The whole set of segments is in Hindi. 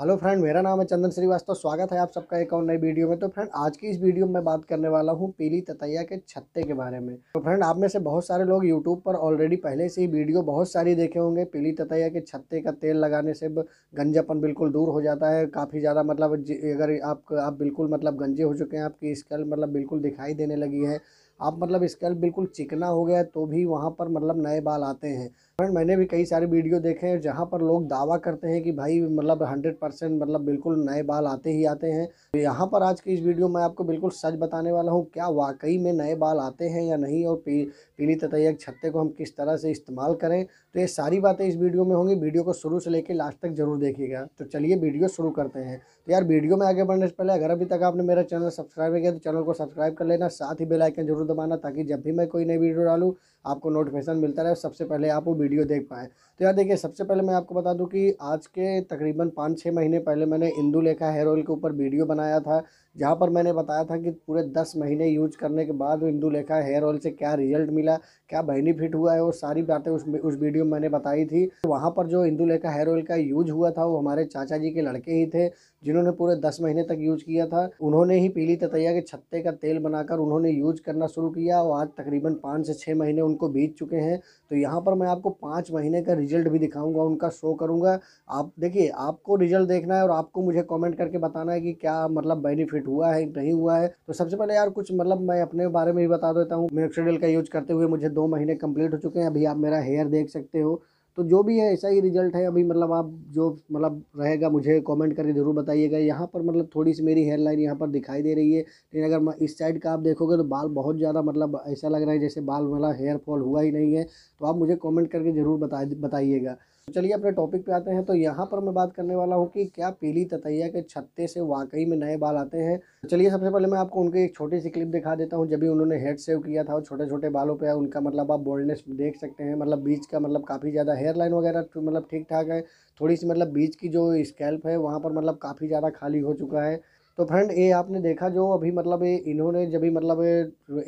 हेलो फ्रेंड मेरा नाम है चंदन श्रीवास्तव स्वागत है आप सबका एक और नई वीडियो में तो फ्रेंड आज की इस वीडियो में बात करने वाला हूँ पीली ततैया के छत्ते के बारे में तो फ्रेंड आप में से बहुत सारे लोग यूट्यूब पर ऑलरेडी पहले से ही वीडियो बहुत सारी देखे होंगे पीली ततैया के छत्ते का तेल लगाने से गंजापन बिल्कुल दूर हो जाता है काफ़ी ज़्यादा मतलब अगर आप आप बिल्कुल मतलब गंजे हो चुके हैं आपकी स्कल मतलब बिल्कुल दिखाई देने लगी है आप मतलब स्कल बिल्कुल चिकना हो गया तो भी वहाँ पर मतलब नए बाल आते हैं फ्रेंड मैंने भी कई सारे वीडियो देखे हैं जहाँ पर लोग दावा करते हैं कि भाई मतलब हंड्रेड परसेंट मतलब बिल्कुल नए बाल आते ही आते हैं तो यहाँ पर आज की इस वीडियो में आपको बिल्कुल सच बताने वाला हूँ क्या वाकई में नए बाल आते हैं या नहीं और पी, पीली ततैयक छत्ते को हम किस तरह से इस्तेमाल करें तो ये सारी बातें इस वीडियो में होंगी वीडियो को शुरू से लेकर लास्ट तक जरूर देखिएगा तो चलिए वीडियो शुरू करते हैं तो यार वीडियो में आगे बढ़ने से पहले अगर अभी तक आपने मेरा चैनल सब्सक्राइब नहीं किया तो चैनल को सब्सक्राइब कर लेना साथ ही बेलाइकन जरूर दबाना ताकि जब भी मैं कोई नई वीडियो डालूँ आपको नोटिफिकेशन मिलता रहे सबसे पहले आप वो वीडियो देख पाएँ तो यार देखिए सबसे पहले मैं आपको बता दूं कि आज के तकरीबन पाँच छः महीने पहले मैंने इंदू लेखा हेयर ऑयल के ऊपर वीडियो बनाया था जहाँ पर मैंने बताया था कि पूरे दस महीने यूज करने के बाद इंदू लेखा हेयर ऑयल से क्या रिजल्ट मिला क्या बेनिफिट हुआ है वो सारी बातें उस उस वीडियो में मैंने बताई थी तो वहाँ पर जो इंदू लेखा हेयर ऑयल का यूज हुआ था वो हमारे चाचा जी के लड़के ही थे जिन्होंने पूरे दस महीने तक यूज किया था उन्होंने ही पीली ततैया के छत्ते का तेल बनाकर उन्होंने यूज करना शुरू किया और आज तकरीबन पाँच से छः महीने उनको बीत चुके हैं तो यहाँ पर मैं आपको पाँच महीने का रिजल्ट भी दिखाऊँगा उनका शो करूँगा आप देखिए आपको रिजल्ट देखना है और आपको मुझे कॉमेंट करके बताना है कि क्या मतलब बेनिफिट अपडेट हुआ है नहीं हुआ है तो सबसे पहले यार कुछ मतलब मैं अपने बारे में ही बता देता हूँ मेरे का यूज करते हुए मुझे दो महीने कंप्लीट हो चुके हैं अभी आप मेरा हेयर देख सकते हो तो जो भी है ऐसा ही रिजल्ट है अभी मतलब आप जो मतलब रहेगा मुझे कमेंट करके ज़रूर बताइएगा यहाँ पर मतलब थोड़ी सी मेरी हेयर लाइन यहाँ पर दिखाई दे रही है लेकिन अगर इस साइड का आप देखोगे तो बाल बहुत ज़्यादा मतलब ऐसा लग रहा है जैसे बाल मतलब हेयर फॉल हुआ ही नहीं है तो आप मुझे कॉमेंट करके ज़रूर बता बताइएगा तो चलिए अपने टॉपिक पर आते हैं तो यहाँ पर मैं बात करने वाला हूँ कि क्या पीली ततैया के छत्ते से वाकई में नए बाल आते हैं चलिए सबसे पहले मैं आपको उनके एक छोटी सी क्लिप दिखा देता हूँ जब भी उन्होंने हेड सेव किया था और छोटे छोटे बालों पर उनका मतलब आप बोल्डनेस देख सकते हैं मतलब बीच का मतलब काफ़ी ज़्यादा हेयर लाइन वगैरह तो मतलब ठीक ठाक है थोड़ी सी मतलब बीच की जो स्कैल्प है वहाँ पर मतलब काफ़ी ज़्यादा खाली हो चुका है तो फ्रेंड ये आपने देखा जो अभी मतलब इन्होंने जब भी मतलब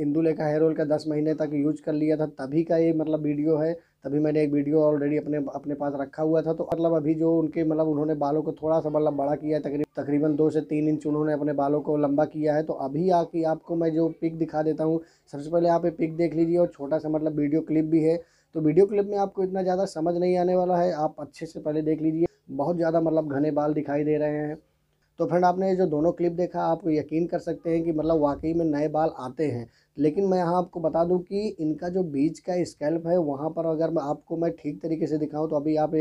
इंदुले का हेयर ऑयल का दस महीने तक यूज कर लिया था तभी का ये मतलब वीडियो है तभी मैंने एक वीडियो ऑलरेडी अपने अपने पास रखा हुआ था तो मतलब अभी जो उनके मतलब उन्होंने बालों को थोड़ा सा मतलब बड़ा किया है तकरीब तकरीबन दो से तीन इंच उन्होंने अपने बालों को लंबा किया है तो अभी आके आपको मैं जो पिक दिखा देता हूँ सबसे पहले आप ये पिक देख लीजिए और छोटा सा मतलब वीडियो क्लिप भी है तो वीडियो क्लिप में आपको इतना ज़्यादा समझ नहीं आने वाला है आप अच्छे से पहले देख लीजिए बहुत ज़्यादा मतलब घने बाल दिखाई दे रहे हैं तो फ्रेंड आपने जो दोनों क्लिप देखा आप यकीन कर सकते हैं कि मतलब वाकई में नए बाल आते हैं लेकिन मैं यहाँ आपको बता दूँ कि इनका जो बीच का स्कैल्प है वहाँ पर अगर मैं आपको मैं ठीक तरीके से दिखाऊँ तो अभी आप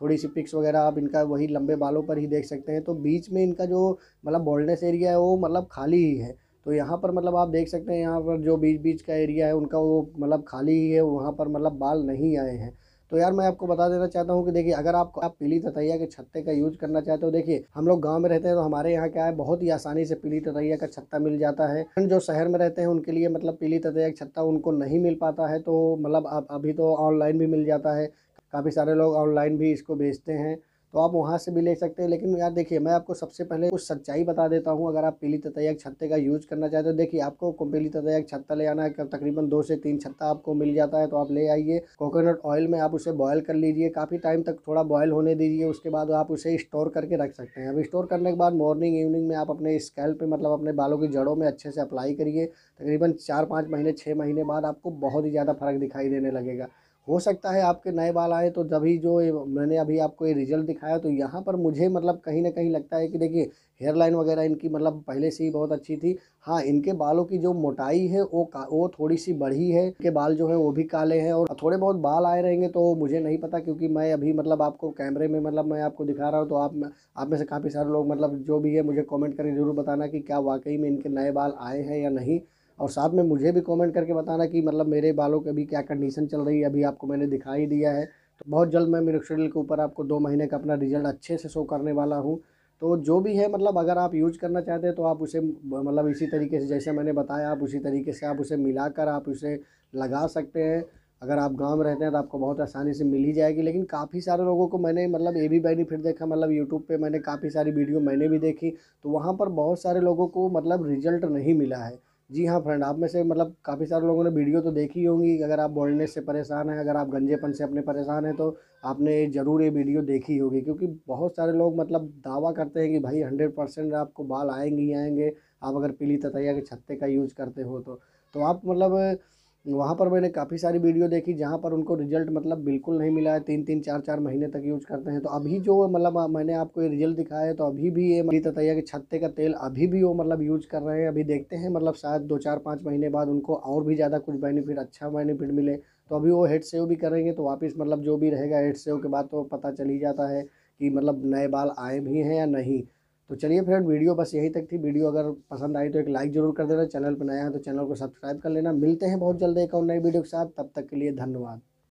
थोड़ी सी पिक्स वगैरह आप इनका वही लंबे बालों पर ही देख सकते हैं तो बीच में इनका जो मतलब बोल्डनेस एरिया है वो मतलब खाली ही है तो यहाँ पर मतलब आप देख सकते हैं यहाँ पर जो बीच बीच का एरिया है उनका वो मतलब खाली ही है वहाँ पर मतलब बाल नहीं आए हैं तो यार मैं आपको बता देना चाहता हूँ कि देखिए अगर आप आप पीली ततैया के छत्ते का यूज करना चाहते हो देखिए हम लोग गांव में रहते हैं तो हमारे यहाँ क्या है बहुत ही आसानी से पीली ततैया का छत्ता मिल जाता है जो शहर में रहते हैं उनके लिए मतलब पीली ततैया का छत्ता उनको नहीं मिल पाता है तो मतलब अभी तो ऑनलाइन भी मिल जाता है काफ़ी सारे लोग ऑनलाइन भी इसको बेचते हैं तो आप वहाँ से भी ले सकते हैं लेकिन यार देखिए मैं आपको सबसे पहले कुछ सच्चाई बता देता हूँ अगर आप पीली ततैयक छत्ते का यूज़ करना चाहते हो देखिए आपको पीली ततैयक छत्ता ले आना है तकरीबन दो से तीन छत्ता आपको मिल जाता है तो आप ले आइए कोकोनट ऑयल में आप उसे बॉयल कर लीजिए काफ़ी टाइम तक थोड़ा बॉयल होने दीजिए उसके बाद आप उसे स्टोर करके रख सकते हैं अब स्टोर करने के बाद मॉर्निंग इवनिंग में आप अपने स्कैल पर मतलब अपने बालों की जड़ों में अच्छे से अप्लाई करिए तकरीबन चार पाँच महीने छः महीने बाद आपको बहुत ही ज़्यादा फ़र्क दिखाई देने लगेगा हो सकता है आपके नए बाल आए तो जब ही जो मैंने अभी आपको ये रिजल्ट दिखाया तो यहाँ पर मुझे मतलब कहीं ना कहीं लगता है कि देखिए हेयर लाइन वगैरह इनकी मतलब पहले से ही बहुत अच्छी थी हाँ इनके बालों की जो मोटाई है वो वो थोड़ी सी बढ़ी है के बाल जो है वो भी काले हैं और थोड़े बहुत बाल आए रहेंगे तो मुझे नहीं पता क्योंकि मैं अभी मतलब आपको कैमरे में मतलब मैं आपको दिखा रहा हूँ तो आप आप में से काफ़ी सारे लोग मतलब जो भी है मुझे कॉमेंट करके ज़रूर बताना कि क्या वाकई में इनके नए बाल आए हैं या नहीं और साथ में मुझे भी कमेंट करके बताना कि मतलब मेरे बालों की अभी क्या कंडीशन चल रही है अभी आपको मैंने दिखाई दिया है तो बहुत जल्द मैं मेरे शेड्यूल के ऊपर आपको दो महीने का अपना रिजल्ट अच्छे से शो करने वाला हूँ तो जो भी है मतलब अगर आप यूज करना चाहते हैं तो आप उसे मतलब इसी तरीके से जैसे मैंने बताया आप उसी तरीके से आप उसे मिलाकर आप उसे लगा सकते हैं अगर आप गांव में रहते हैं तो आपको बहुत आसानी से मिल ही जाएगी लेकिन काफ़ी सारे लोगों को मैंने मतलब ये भी बेनिफिट देखा मतलब यूट्यूब पे मैंने काफ़ी सारी वीडियो मैंने भी देखी तो वहाँ पर बहुत सारे लोगों को मतलब रिजल्ट नहीं मिला है जी हाँ फ्रेंड आप में से मतलब काफ़ी सारे लोगों ने वीडियो तो देखी होंगी अगर आप बॉल्डनेस से परेशान हैं अगर आप गंजेपन से अपने परेशान हैं तो आपने ज़रूर ये वीडियो देखी होगी क्योंकि बहुत सारे लोग मतलब दावा करते हैं कि भाई हंड्रेड परसेंट आपको बाल आएंगे ही आएंगे आप अगर पीली ततैया के छत्ते का यूज़ करते हो तो, तो आप मतलब वहाँ पर मैंने काफ़ी सारी वीडियो देखी जहाँ पर उनको रिजल्ट मतलब बिल्कुल नहीं मिला है तीन तीन चार चार महीने तक यूज़ करते हैं तो अभी जो मतलब मैंने आपको ये रिजल्ट दिखाया है तो अभी भी ये मरी मतलब ततैया के छत्ते का तेल अभी भी वो मतलब यूज़ कर रहे हैं अभी देखते हैं मतलब शायद दो चार पाँच महीने बाद उनको और भी ज़्यादा कुछ बेनिफिट अच्छा बेनिफिट मिले तो अभी वो हेड सेव भी करेंगे तो वापस मतलब जो भी रहेगा हेड सेव के बाद तो पता चल ही जाता है कि मतलब नए बाल आए भी हैं या नहीं तो चलिए फ्रेंड वीडियो बस यहीं तक थी वीडियो अगर पसंद आई तो एक लाइक जरूर कर देना चैनल पर नया है तो चैनल को सब्सक्राइब कर लेना मिलते हैं बहुत जल्द एक और नई वीडियो के साथ तब तक के लिए धन्यवाद